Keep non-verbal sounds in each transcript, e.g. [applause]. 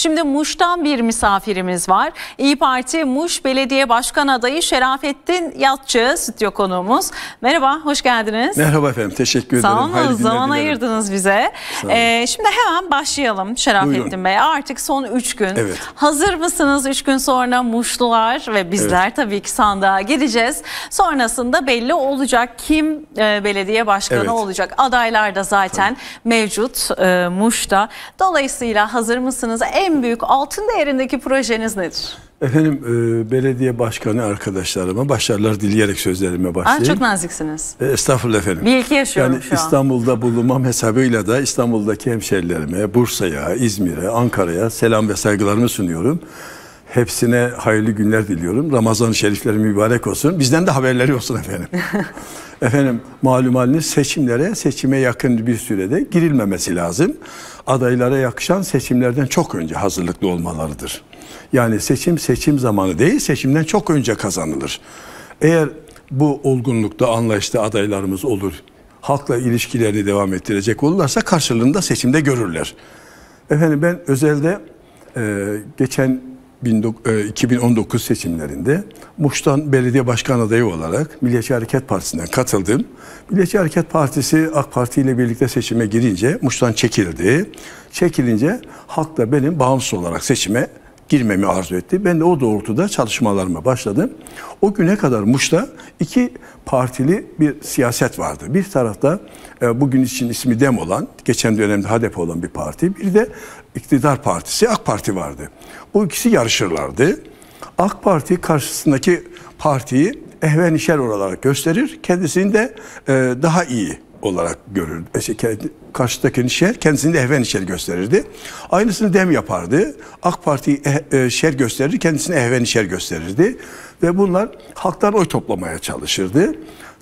Şimdi Muş'tan bir misafirimiz var. İyi Parti Muş Belediye Başkan Adayı Şerafettin Yatçı stüdyo konuğumuz. Merhaba, hoş geldiniz. Merhaba efendim, teşekkür Sağ ederim. Sağ olun, zaman ayırdınız bize. Ee, şimdi hemen başlayalım Şerafettin Buyurun. Bey. Artık son 3 gün. Evet. Hazır mısınız 3 gün sonra Muşlular ve bizler evet. tabii ki sandığa gideceğiz. Sonrasında belli olacak kim e, belediye başkanı evet. olacak. Adaylar da zaten tabii. mevcut e, Muş'ta. Dolayısıyla hazır mısınız? En en büyük altın değerindeki projeniz nedir? Efendim e, belediye başkanı arkadaşlarıma başarılar dileyerek sözlerime başlayayım. Aa, çok naziksiniz. E, estağfurullah efendim. Bir iki yaşıyorum yani şu İstanbul'da an. bulunmam hesabıyla da İstanbul'daki hemşerilerime, Bursa'ya, İzmir'e, Ankara'ya selam ve saygılarımı sunuyorum. Hepsine hayırlı günler diliyorum. Ramazan-ı şerifleri mübarek olsun. Bizden de haberleri olsun efendim. [laughs] efendim malum haliniz seçimlere, seçime yakın bir sürede girilmemesi lazım. Adaylara yakışan seçimlerden çok önce hazırlıklı olmalarıdır. Yani seçim seçim zamanı değil, seçimden çok önce kazanılır. Eğer bu olgunlukta, anlayışta adaylarımız olur, halkla ilişkilerini devam ettirecek olurlarsa karşılığında seçimde görürler. Efendim ben özelde e, geçen 2019 e, seçimlerinde Muş'tan belediye başkan adayı olarak Milliyetçi Hareket Partisi'nden katıldım. Milliyetçi Hareket Partisi AK Parti ile birlikte seçime girince Muş'tan çekildi. Çekilince halk da benim bağımsız olarak seçime girmemi arzu etti. Ben de o doğrultuda çalışmalarıma başladım. O güne kadar Muş'ta iki partili bir siyaset vardı. Bir tarafta e, bugün için ismi DEM olan, geçen dönemde HDP olan bir parti. Bir de iktidar partisi AK Parti vardı. Bu ikisi yarışırlardı. AK Parti karşısındaki partiyi ehvenişer olarak gösterir. Kendisini de e, daha iyi olarak görür. E, şey, Karşıdaki şer, kendisini de ehvenişer gösterirdi. Aynısını Dem yapardı. AK Parti'yi eh, e, şer gösterir, kendisini ehvenişer gösterirdi. Ve bunlar halktan oy toplamaya çalışırdı.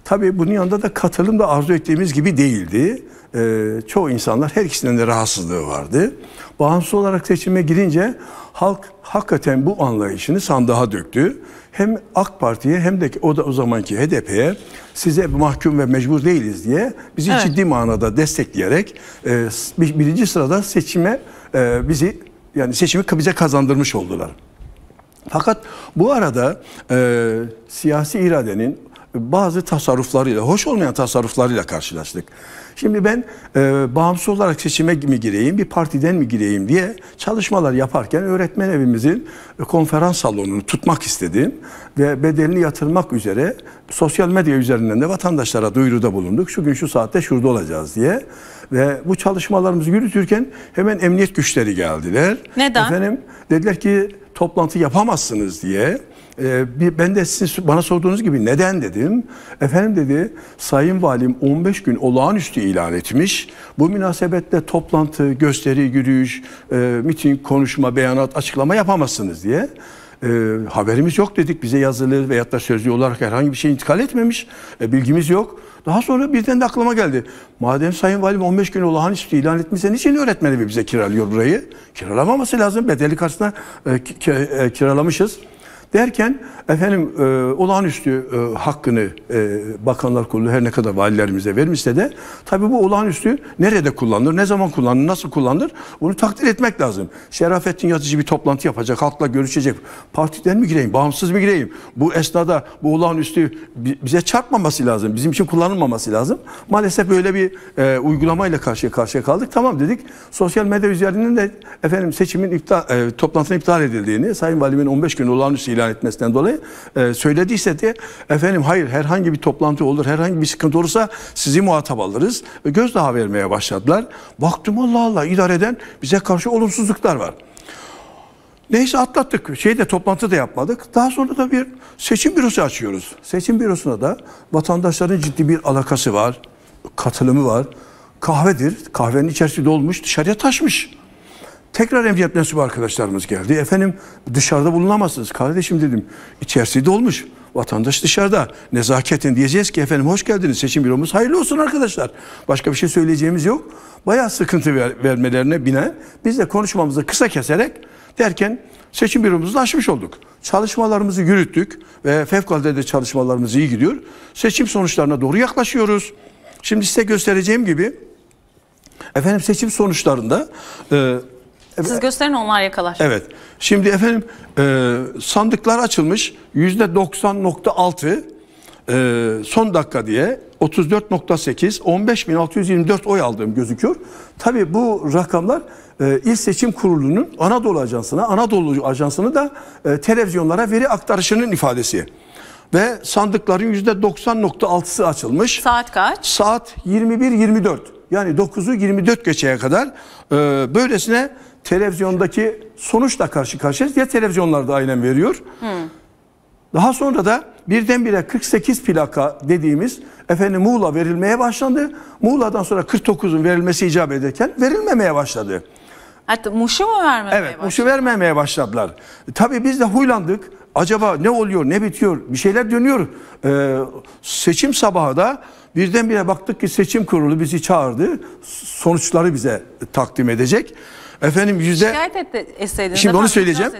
Tabii bunun yanında da katılım da arzu ettiğimiz gibi değildi e, çoğu insanlar her ikisinden de rahatsızlığı vardı. Bağımsız olarak seçime girince halk hakikaten bu anlayışını sandığa döktü. Hem AK Parti'ye hem de o da o zamanki HDP'ye size mahkum ve mecbur değiliz diye bizi evet. ciddi manada destekleyerek e, birinci sırada seçime e, bizi yani seçimi bize kazandırmış oldular. Fakat bu arada e, siyasi iradenin bazı tasarruflarıyla, hoş olmayan tasarruflarıyla karşılaştık. Şimdi ben e, bağımsız olarak seçime mi gireyim, bir partiden mi gireyim diye çalışmalar yaparken öğretmen evimizin e, konferans salonunu tutmak istedim ve bedelini yatırmak üzere sosyal medya üzerinden de vatandaşlara duyuruda bulunduk. Şu gün şu saatte şurada olacağız diye. Ve bu çalışmalarımızı yürütürken hemen emniyet güçleri geldiler. Neden? Efendim dediler ki toplantı yapamazsınız diye. Ee, ben de siz bana sorduğunuz gibi neden dedim. Efendim dedi Sayın Valim 15 gün olağanüstü ilan etmiş. Bu münasebetle toplantı, gösteri, yürüyüş, e, miting, konuşma, beyanat, açıklama yapamazsınız diye e, haberimiz yok dedik. Bize yazılı veyahut da sözlü olarak herhangi bir şey intikal etmemiş. E, bilgimiz yok. Daha sonra birden de aklıma geldi. Madem Sayın Valim 15 gün olağanüstü ilan etmişse niçin öğretmeni bize kiralıyor burayı? Kiralamaması lazım. Bedeli karşısına e, ki, e, kiralamışız. Derken efendim e, olağanüstü e, hakkını e, Bakanlar Kurulu her ne kadar valilerimize vermişse de tabi bu olağanüstü nerede kullanılır, ne zaman kullanılır, nasıl kullanılır bunu takdir etmek lazım. Şerafettin Yatıcı bir toplantı yapacak, halkla görüşecek. Partiden mi gireyim, bağımsız mı gireyim? Bu esnada bu olağanüstü bize çarpmaması lazım, bizim için kullanılmaması lazım. Maalesef böyle bir e, uygulamayla karşı karşıya kaldık. Tamam dedik. Sosyal medya üzerinden de efendim seçimin iptal, e, toplantının iptal edildiğini, Sayın Valimin 15 gün olağanüstü ilan etmesinden dolayı e, söylediyse de efendim hayır herhangi bir toplantı olur herhangi bir sıkıntı olursa sizi muhatap alırız. E, daha vermeye başladılar. Baktım Allah Allah idareden bize karşı olumsuzluklar var. Neyse atlattık. Şeyde toplantı da yapmadık. Daha sonra da bir seçim bürosu açıyoruz. Seçim bürosuna da vatandaşların ciddi bir alakası var. Katılımı var. Kahvedir. Kahvenin içerisi dolmuş, dışarıya taşmış. Tekrar emniyet mensubu arkadaşlarımız geldi. Efendim dışarıda bulunamazsınız. Kardeşim dedim içerisi dolmuş. Vatandaş dışarıda. nezaketin diyeceğiz ki efendim hoş geldiniz. Seçim büromuz hayırlı olsun arkadaşlar. Başka bir şey söyleyeceğimiz yok. Bayağı sıkıntı ver, vermelerine bine biz de konuşmamızı kısa keserek derken seçim büromuzu açmış olduk. Çalışmalarımızı yürüttük ve fevkalade de çalışmalarımız iyi gidiyor. Seçim sonuçlarına doğru yaklaşıyoruz. Şimdi size göstereceğim gibi efendim seçim sonuçlarında e, siz gösterin onlar yakalar. Evet. Şimdi efendim e, sandıklar açılmış yüzde %90.6 e, son dakika diye 34.8 15.624 oy aldığım gözüküyor. Tabi bu rakamlar e, İl Seçim Kurulu'nun Anadolu Ajansı'na, Anadolu Ajansı'nı da e, televizyonlara veri aktarışının ifadesi. Ve sandıkların yüzde %90.6'sı açılmış. Saat kaç? Saat 21.24. Yani 9'u 24 geçeye kadar e, böylesine televizyondaki sonuçla karşı karşıyayız. Ya televizyonlarda aynen veriyor. Hmm. Daha sonra da birdenbire 48 plaka dediğimiz efendim Muğla verilmeye başlandı. Muğla'dan sonra 49'un verilmesi icap ederken verilmemeye başladı. Hatta Muş'u mu vermemeye Evet Muş'u vermemeye başladılar. Tabii biz de huylandık. Acaba ne oluyor ne bitiyor bir şeyler dönüyor. Ee, seçim sabahı da birdenbire baktık ki seçim kurulu bizi çağırdı. Sonuçları bize takdim edecek. Efendim yüzde... Şikayet etseydiniz. Şimdi onu söyleyeceğim.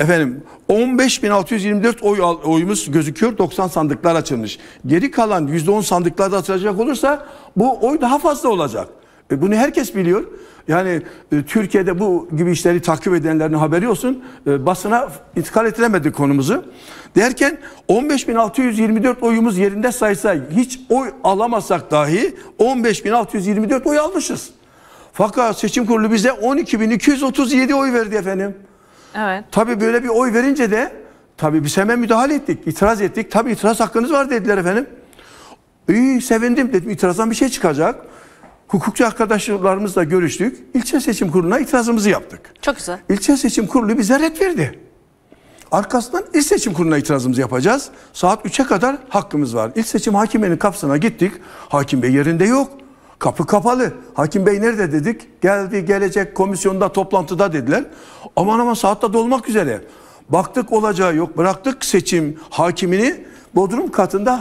Efendim 15.624 oy, oyumuz gözüküyor. 90 sandıklar açılmış. Geri kalan %10 sandıklarda açılacak olursa bu oy daha fazla olacak. E, bunu herkes biliyor. Yani e, Türkiye'de bu gibi işleri takip edenlerin haberi olsun. E, basına intikal ettiremedik konumuzu. Derken 15.624 oyumuz yerinde saysa hiç oy alamasak dahi 15.624 oy almışız. Fakat seçim kurulu bize 12.237 oy verdi efendim. Evet. Tabii böyle bir oy verince de tabii biz hemen müdahale ettik. itiraz ettik. Tabii itiraz hakkınız var dediler efendim. İyi sevindim dedim. İtirazdan bir şey çıkacak. Hukukçu arkadaşlarımızla görüştük. İlçe seçim kuruluna itirazımızı yaptık. Çok güzel. İlçe seçim kurulu bize red verdi. Arkasından il seçim kuruluna itirazımızı yapacağız. Saat 3'e kadar hakkımız var. İl seçim hakiminin kapısına gittik. Hakim bey yerinde yok. Kapı kapalı. Hakim Bey nerede dedik? Geldi gelecek komisyonda toplantıda dediler. Aman aman saatte dolmak üzere. Baktık olacağı yok. Bıraktık seçim hakimini. Bodrum katında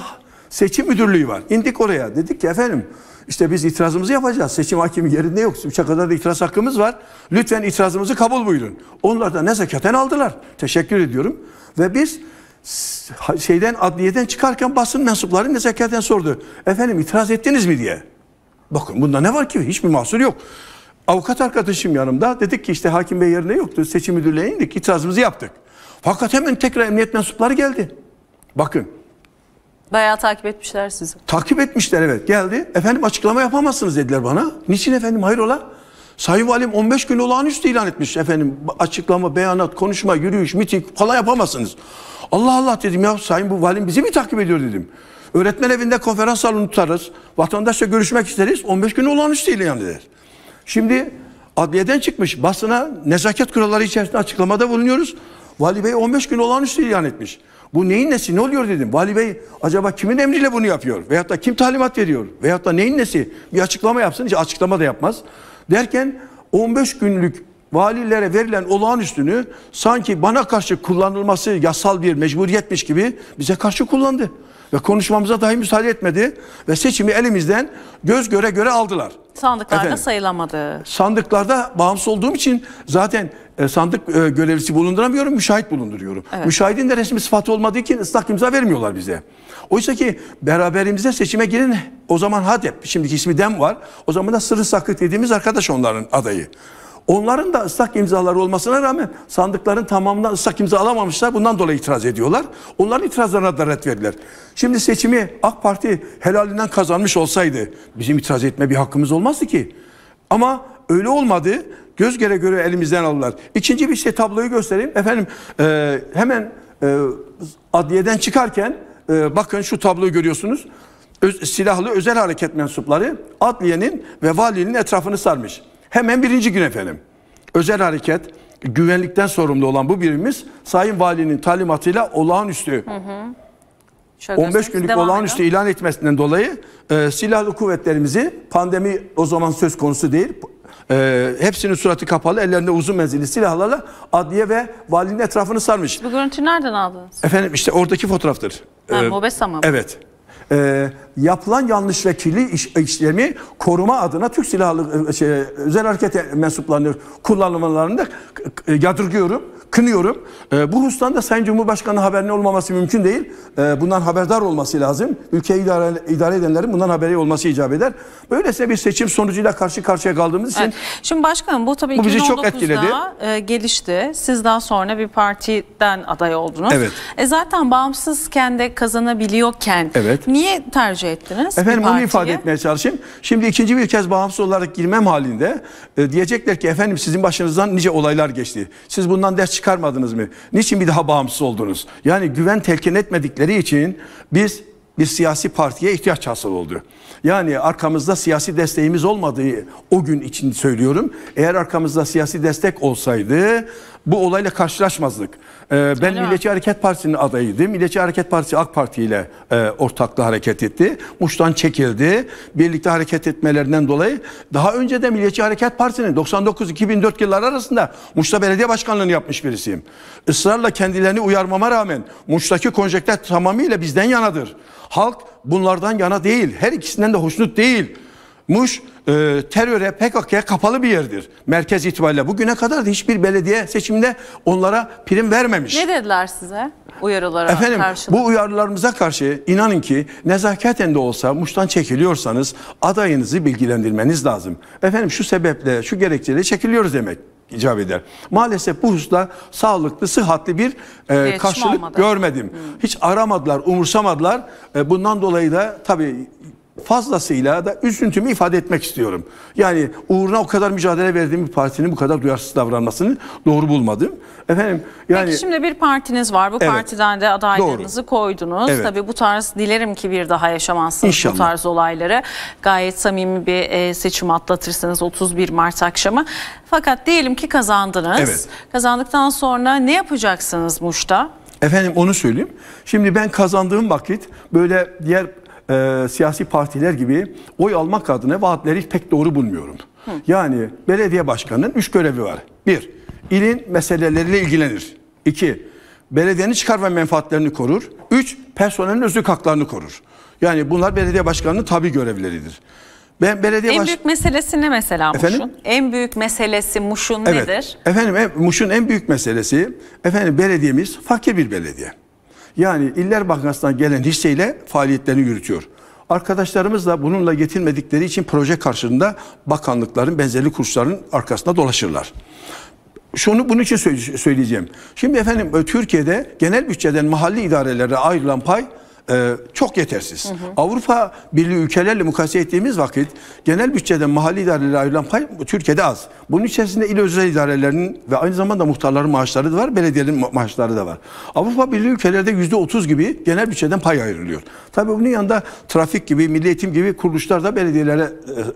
seçim müdürlüğü var. İndik oraya. Dedik ki efendim işte biz itirazımızı yapacağız. Seçim hakimi yerinde yok. 3'e kadar da itiraz hakkımız var. Lütfen itirazımızı kabul buyurun. Onlar da nezaketen aldılar. Teşekkür ediyorum. Ve biz şeyden adliyeden çıkarken basın mensupları nezaketen sordu. Efendim itiraz ettiniz mi diye. Bakın bunda ne var ki? Hiçbir mahsur yok. Avukat arkadaşım yanımda. Dedik ki işte hakim bey yerine yoktu. Seçim müdürlüğüne indik. İtirazımızı yaptık. Fakat hemen tekrar emniyet mensupları geldi. Bakın. Bayağı takip etmişler sizi. Takip etmişler evet geldi. Efendim açıklama yapamazsınız dediler bana. Niçin efendim hayrola? Sayın Valim 15 gün olağanüstü ilan etmiş efendim. Açıklama, beyanat, konuşma, yürüyüş, miting falan yapamazsınız. Allah Allah dedim ya Sayın bu Valim bizi mi takip ediyor dedim. Öğretmen evinde konferans salonu tutarız. Vatandaşla görüşmek isteriz. 15 gün olağanüstü ilan ederiz. Şimdi adliyeden çıkmış basına nezaket kuralları içerisinde açıklamada bulunuyoruz. Vali Bey 15 gün olağanüstü ilan etmiş. Bu neyin nesi ne oluyor dedim. Vali Bey acaba kimin emriyle bunu yapıyor? Veyahut da kim talimat veriyor? Veyahut da neyin nesi? Bir açıklama yapsın. Hiç açıklama da yapmaz. Derken 15 günlük valilere verilen olağanüstünü sanki bana karşı kullanılması yasal bir mecburiyetmiş gibi bize karşı kullandı. Ve konuşmamıza dahi müsaade etmedi. Ve seçimi elimizden göz göre göre aldılar. Sandıklarda Efendim, sayılamadı. Sandıklarda bağımsız olduğum için zaten e, sandık e, görevlisi bulunduramıyorum, müşahit bulunduruyorum. Evet. Müşahidin de resmi sıfatı olmadığı için ıslak imza vermiyorlar bize. Oysa ki beraberimize seçime girin o zaman HADEP, şimdiki ismi DEM var. O zaman da Sırrı Sakık dediğimiz arkadaş onların adayı. Onların da ıslak imzaları olmasına rağmen sandıkların tamamından ıslak imza alamamışlar. Bundan dolayı itiraz ediyorlar. Onların itirazlarına da red verdiler. Şimdi seçimi AK Parti helalinden kazanmış olsaydı bizim itiraz etme bir hakkımız olmazdı ki. Ama öyle olmadı. Göz göre göre elimizden aldılar. İkinci bir şey tabloyu göstereyim. Efendim e, hemen e, adliyeden çıkarken e, bakın şu tabloyu görüyorsunuz. Öz, silahlı özel hareket mensupları adliyenin ve valinin etrafını sarmış. Hemen birinci gün efendim. Özel hareket güvenlikten sorumlu olan bu birimiz, Sayın Valinin talimatıyla olağanüstü hı hı. 15 günlük olağanüstü edin. ilan etmesinden dolayı e, silahlı kuvvetlerimizi pandemi o zaman söz konusu değil e, hepsinin suratı kapalı ellerinde uzun menzilli silahlarla adliye ve valinin etrafını sarmış. Bu görüntü nereden aldınız? Efendim işte oradaki fotoğraftır. Ha, ee, Mobesa mı? Evet e, yapılan yanlış ve kirli iş, işlemi koruma adına Türk Silahlı e, şey, Özel Hareket mensuplarının kullanılmalarını da yadırgıyorum kınıyorum. E, ee, bu husustan da Sayın Cumhurbaşkanı haberine olmaması mümkün değil. E, bundan haberdar olması lazım. Ülke idare, idare edenlerin bundan haberi olması icap eder. Böylesine bir seçim sonucuyla karşı karşıya kaldığımız için. Evet. Şimdi başkanım bu tabii bu bizi çok etkiledi. E, gelişti. Siz daha sonra bir partiden aday oldunuz. Evet. E, zaten bağımsız kendi kazanabiliyorken evet. niye tercih ettiniz? Efendim onu ifade etmeye çalışayım. Şimdi ikinci bir kez bağımsız olarak girmem halinde e, diyecekler ki efendim sizin başınızdan nice olaylar geçti. Siz bundan ders çıkar çıkarmadınız mı? Niçin bir daha bağımsız oldunuz? Yani güven telkin etmedikleri için biz bir siyasi partiye ihtiyaç hasıl oldu. Yani arkamızda siyasi desteğimiz olmadığı o gün için söylüyorum. Eğer arkamızda siyasi destek olsaydı bu olayla karşılaşmazdık. Ee, ben Öyle Milliyetçi Hareket Partisi'nin adayıydım. Milliyetçi Hareket Partisi AK Parti ile e, ortaklı hareket etti. Muş'tan çekildi. Birlikte hareket etmelerinden dolayı daha önce de Milliyetçi Hareket Partisi'nin 99-2004 yılları arasında Muş'ta belediye başkanlığını yapmış birisiyim. Israrla kendilerini uyarmama rağmen Muş'taki konjektör tamamıyla bizden yanadır. Halk bunlardan yana değil. Her ikisinden de hoşnut değil. Muş e, ee, teröre PKK'ya kapalı bir yerdir. Merkez itibariyle bugüne kadar da hiçbir belediye seçimde onlara prim vermemiş. Ne dediler size uyarılara Efendim, karşılık? Bu uyarılarımıza karşı inanın ki nezaketen de olsa Muş'tan çekiliyorsanız adayınızı bilgilendirmeniz lazım. Efendim şu sebeple şu gerekçeyle çekiliyoruz demek icap eder. Maalesef bu hususta sağlıklı, sıhhatli bir e, karşılık olmadı. görmedim. Hı. Hmm. Hiç aramadılar, umursamadılar. E, bundan dolayı da tabii fazlasıyla da üzüntümü ifade etmek istiyorum. Yani uğruna o kadar mücadele verdiğim bir partinin bu kadar duyarsız davranmasını doğru bulmadım. Efendim yani Peki şimdi bir partiniz var. Bu evet, partiden de adaylarınızı doğru. koydunuz. Evet. Tabii bu tarz dilerim ki bir daha yaşamazsınız İnşallah. bu tarz olayları. Gayet samimi bir e, seçim atlatırsınız 31 Mart akşamı. Fakat diyelim ki kazandınız. Evet. Kazandıktan sonra ne yapacaksınız Muş'ta? Efendim onu söyleyeyim. Şimdi ben kazandığım vakit böyle diğer e, siyasi partiler gibi oy almak adına vaatleri pek doğru bulmuyorum. Hı. Yani belediye başkanının üç görevi var. Bir, ilin meseleleriyle ilgilenir. İki, belediyenin çıkar ve menfaatlerini korur. Üç, personelin özlük haklarını korur. Yani bunlar belediye başkanının tabi görevleridir. Ben belediye en baş... büyük meselesi ne mesela Muş'un? En büyük meselesi Muş'un evet. nedir? Efendim e, Muş'un en büyük meselesi efendim belediyemiz fakir bir belediye. Yani İller Bankası'ndan gelen hisseyle faaliyetlerini yürütüyor. Arkadaşlarımız da bununla yetinmedikleri için proje karşılığında bakanlıkların, benzerli kuruluşların arkasında dolaşırlar. Şunu bunun için söyleyeceğim. Şimdi efendim e, Türkiye'de genel bütçeden mahalli idarelere ayrılan pay e, çok yetersiz. Hı hı. Avrupa Birliği ülkelerle mukayese ettiğimiz vakit genel bütçeden mahalli idarelere ayrılan pay Türkiye'de az. Bunun içerisinde il özel idarelerinin ve aynı zamanda muhtarların maaşları da var, belediyelerin maaşları da var. Avrupa Birliği ülkelerde yüzde otuz gibi genel bütçeden pay ayrılıyor. Tabii bunun yanında trafik gibi, milli eğitim gibi kuruluşlar da belediyelere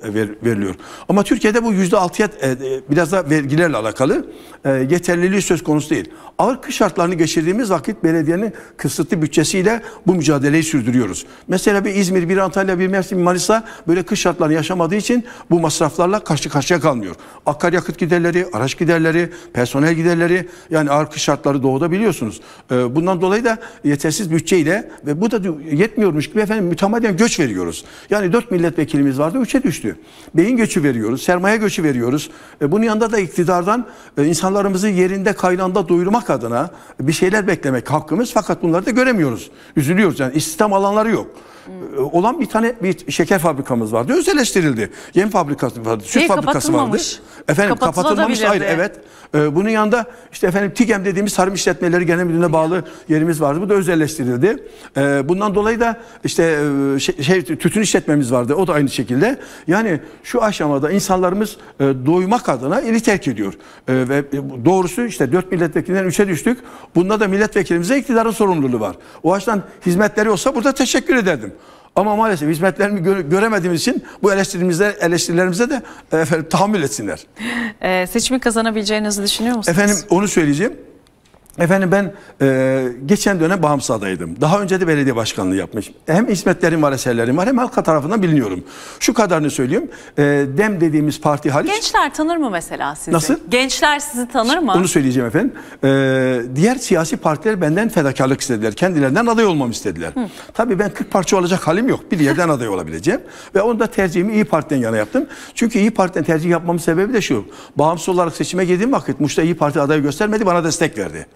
e, ver, veriliyor. Ama Türkiye'de bu yüzde altıya e, e biraz da vergilerle alakalı e, yeterliliği söz konusu değil. Ağır kış şartlarını geçirdiğimiz vakit belediyenin kısıtlı bütçesiyle bu mücadele mücadeleyi sürdürüyoruz. Mesela bir İzmir, bir Antalya, bir Mersin, bir Manisa böyle kış şartlarını yaşamadığı için bu masraflarla karşı karşıya kalmıyor. Akaryakıt giderleri, araç giderleri, personel giderleri yani ağır kış şartları doğuda biliyorsunuz. Ee, bundan dolayı da yetersiz bütçeyle ve bu da yetmiyormuş gibi efendim mütemadiyen göç veriyoruz. Yani 4 milletvekilimiz vardı 3'e düştü. Beyin göçü veriyoruz, sermaye göçü veriyoruz. Ee, bunun yanında da iktidardan e, insanlarımızı yerinde kaynağında duyurmak adına bir şeyler beklemek hakkımız fakat bunları da göremiyoruz. Üzülüyoruz yani yani istihdam alanları yok. Ee, olan bir tane bir şeker fabrikamız vardı. özelleştirildi. Yem fabrikası vardı, süt şey, fabrikası vardı. Efendim kapatılmamış ayrı evet. E, bunun yanında işte efendim TİGEM dediğimiz tarım işletmeleri genel müdürlüğüne bağlı yerimiz vardı. Bu da özelleştirildi. eleştirildi. Ee, bundan dolayı da işte e, şey, şey, tütün işletmemiz vardı. O da aynı şekilde. Yani şu aşamada insanlarımız e, doymak adına ili terk ediyor. E, ve doğrusu işte dört milletvekilinden 3'e düştük. Bunda da milletvekilimize iktidarın sorumluluğu var. O açıdan hizmetleri olsa burada teşekkür ederdim. Ama maalesef hizmetlerini gö göremediğimiz için bu eleştirilerimize, eleştirilerimize de e, efendim, tahammül etsinler. Ee, seçimi kazanabileceğinizi düşünüyor musunuz? Efendim onu söyleyeceğim. Efendim ben e, geçen dönem bağımsız adaydım. Daha önce de belediye başkanlığı yapmış. Hem hizmetlerim var, eserlerim var hem halka tarafından biliniyorum. Şu kadarını söyleyeyim. E, DEM dediğimiz parti hariç... Gençler tanır mı mesela sizi? Nasıl? Gençler sizi tanır mı? Onu söyleyeceğim efendim. E, diğer siyasi partiler benden fedakarlık istediler. Kendilerinden aday olmamı istediler. Hı. Tabii ben 40 parça olacak halim yok. Bir yerden aday olabileceğim. Ve onu da tercihimi İyi Parti'den yana yaptım. Çünkü İyi Parti'den tercih yapmamın sebebi de şu. Bağımsız olarak seçime girdiğim vakit Muş'ta İyi Parti adayı göstermedi bana destek verdi.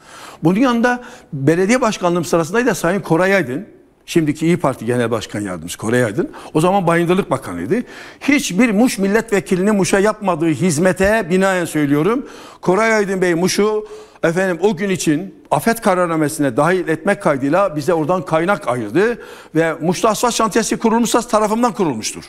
Bunun yanında belediye başkanlığım sırasındaydı Sayın Koray Aydın. Şimdiki İyi Parti Genel Başkan Yardımcısı Koray Aydın. O zaman Bayındırlık Bakanıydı. Hiçbir Muş milletvekilinin Muş'a yapmadığı hizmete binaen söylüyorum. Koray Aydın Bey Muş'u efendim o gün için afet kararnamesine dahil etmek kaydıyla bize oradan kaynak ayırdı. Ve Muş'ta asfalt şantiyesi kurulmuşsa tarafımdan kurulmuştur.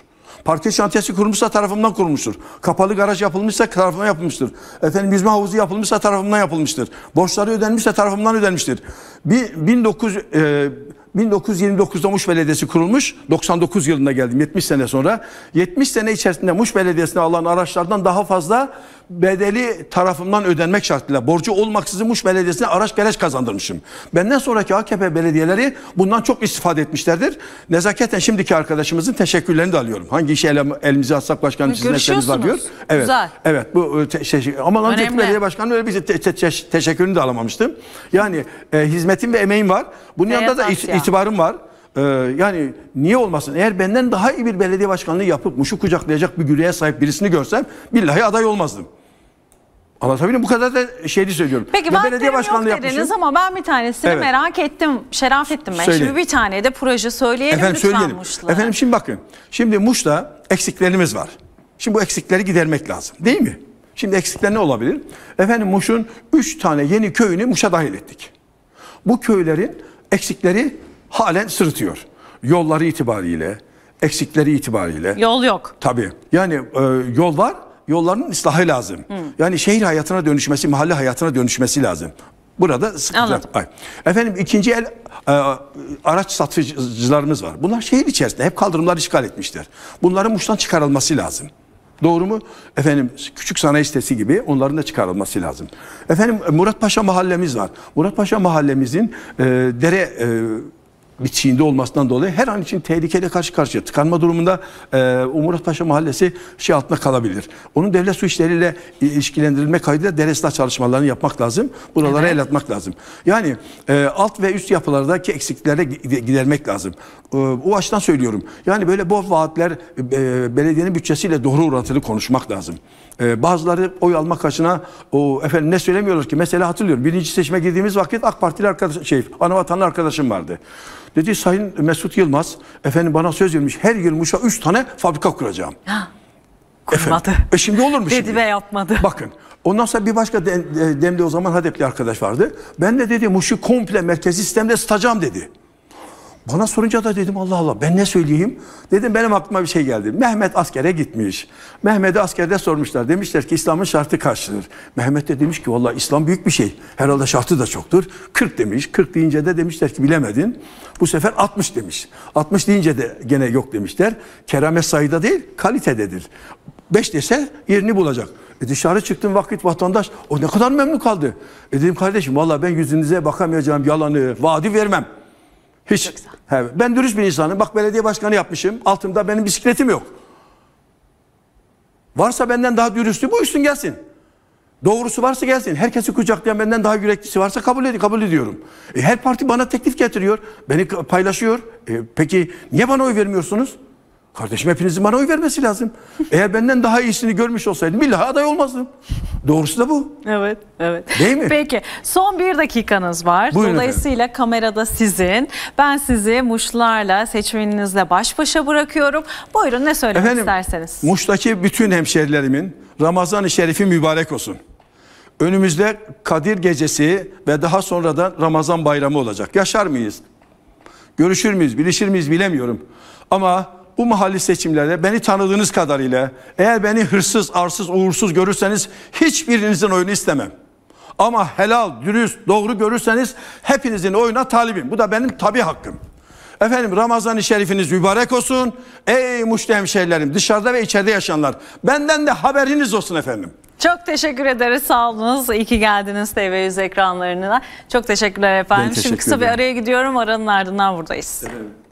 Parke şantiyesi kurulmuşsa tarafımdan kurulmuştur. Kapalı garaj yapılmışsa tarafımdan yapılmıştır. Efendim yüzme havuzu yapılmışsa tarafımdan yapılmıştır. Borçları ödenmişse tarafımdan ödenmiştir. Bir, 19 e, 1929'da Muş Belediyesi kurulmuş. 99 yılında geldim 70 sene sonra. 70 sene içerisinde Muş Belediyesi'ne alan araçlardan daha fazla bedeli tarafımdan ödenmek şartıyla borcu olmaksızın Muş Belediyesi'ne araç gereç kazandırmışım. Benden sonraki AKP belediyeleri bundan çok istifade etmişlerdir. Nezaketen şimdiki arkadaşımızın teşekkürlerini de alıyorum. Hangi işi ele, elimize atsak başkanım sizin eseriniz var diyor. Evet. Güzel. Evet bu e, teşekkür. Şey, ama lan belediye başkanı öyle bir te, te, te, teşekkürünü de alamamıştım. Yani e, hizmetim ve emeğim var. Bunun Beyaz yanında da it, itibarım var. E, yani niye olmasın? Eğer benden daha iyi bir belediye başkanlığı yapıp Muş'u kucaklayacak bir güreye sahip birisini görsem billahi aday olmazdım. Anlatabiliyor muyum? Bu kadar da şeyli söylüyorum. Peki ben belediye başkanlığı yok dediniz yapmışım. ama ben bir tanesini evet. merak ettim. Şeraf ettim ben. Söyleyin. Şimdi bir tane de proje söyleyelim Efendim, lütfen söyleyelim. Muş'la. Efendim şimdi bakın. Şimdi Muş'ta eksiklerimiz var. Şimdi bu eksikleri gidermek lazım değil mi? Şimdi eksikler ne olabilir? Efendim Muş'un 3 tane yeni köyünü Muş'a dahil ettik. Bu köylerin eksikleri halen sırıtıyor. Yolları itibariyle, eksikleri itibariyle. Yol yok. Tabii. Yani e, yol var Yolların ıslahı lazım. Hı. Hmm. Yani şehir hayatına dönüşmesi, mahalle hayatına dönüşmesi lazım. Burada sıkıntı. Efendim ikinci el e, araç satıcılarımız var. Bunlar şehir içerisinde hep kaldırımları işgal etmişler. Bunların muştan çıkarılması lazım. Doğru mu? Efendim küçük sanayi sitesi gibi onların da çıkarılması lazım. Efendim Muratpaşa mahallemiz var. Muratpaşa mahallemizin e, dere e, bir Çin'de olmasından dolayı her an için tehlikeyle karşı karşıya. Tıkanma durumunda e, Umurat Paşa Mahallesi şey altında kalabilir. Onun devlet su işleriyle ilişkilendirilme kaydıyla deresla çalışmalarını yapmak lazım. Buralara evet. el atmak lazım. Yani e, alt ve üst yapılardaki eksikliklere gidermek lazım. E, o açıdan söylüyorum. Yani böyle bu vaatler e, belediyenin bütçesiyle doğru orantılı konuşmak lazım. E, bazıları oy almak açına o efendim ne söylemiyorlar ki? Mesela hatırlıyorum. Birinci seçime girdiğimiz vakit AK Partili arkadaş, şey, Anavatanlı arkadaşım vardı. Dedi Sayın Mesut Yılmaz efendim bana söz vermiş her yıl Muş'a 3 tane fabrika kuracağım. Kurmadı. e şimdi olur mu şimdi? Dedi ve yapmadı. Bakın ondan sonra bir başka dem, e, demde o zaman Hadepli arkadaş vardı. Ben de dedi Muş'u komple merkezi sistemde satacağım dedi. Bana sorunca da dedim Allah Allah ben ne söyleyeyim? Dedim benim aklıma bir şey geldi. Mehmet askere gitmiş. Mehmet'e askerde sormuşlar. Demişler ki İslam'ın şartı kaçtır? Mehmet de demiş ki valla İslam büyük bir şey. Herhalde şartı da çoktur. 40 demiş. 40 deyince de demişler ki bilemedin. Bu sefer 60 demiş. 60 deyince de gene yok demişler. Keramet sayıda değil kalitededir. 5 dese yerini bulacak. E dışarı çıktım vakit vatandaş o ne kadar memnun kaldı. E dedim kardeşim valla ben yüzünüze bakamayacağım yalanı vaadi vermem. Hiç. Yoksa. He, ben dürüst bir insanım. Bak belediye başkanı yapmışım. Altımda benim bisikletim yok. Varsa benden daha dürüstü buyursun gelsin. Doğrusu varsa gelsin. Herkesi kucaklayan benden daha yüreklisi varsa kabul, ed kabul ediyorum. E, her parti bana teklif getiriyor. Beni paylaşıyor. E, peki niye bana oy vermiyorsunuz? Kardeşim hepinizin bana oy vermesi lazım. Eğer benden daha iyisini görmüş olsaydım billahi aday olmazdım. Doğrusu da bu. Evet, evet. Değil mi? Peki, son bir dakikanız var. Buyurun Dolayısıyla efendim. kamerada sizin. Ben sizi Muşlarla, seçmeninizle baş başa bırakıyorum. Buyurun ne söylemek efendim, isterseniz. Muş'taki bütün hemşerilerimin Ramazan-ı Şerif'i mübarek olsun. Önümüzde Kadir Gecesi ve daha sonra da Ramazan Bayramı olacak. Yaşar mıyız? Görüşür müyüz, bilişir miyiz bilemiyorum. Ama bu mahalli seçimlerde beni tanıdığınız kadarıyla eğer beni hırsız, arsız, uğursuz görürseniz hiçbirinizin oyunu istemem. Ama helal, dürüst, doğru görürseniz hepinizin oyuna talibim. Bu da benim tabi hakkım. Efendim Ramazan-ı Şerifiniz mübarek olsun. Ey müştehemşehirlerim dışarıda ve içeride yaşayanlar. Benden de haberiniz olsun efendim. Çok teşekkür ederiz. Sağ olunuz. İyi ki geldiniz TV100 ekranlarına. Çok teşekkürler efendim. teşekkür Şimdi kısa ederim. bir araya gidiyorum. Aranın ardından buradayız. Evet.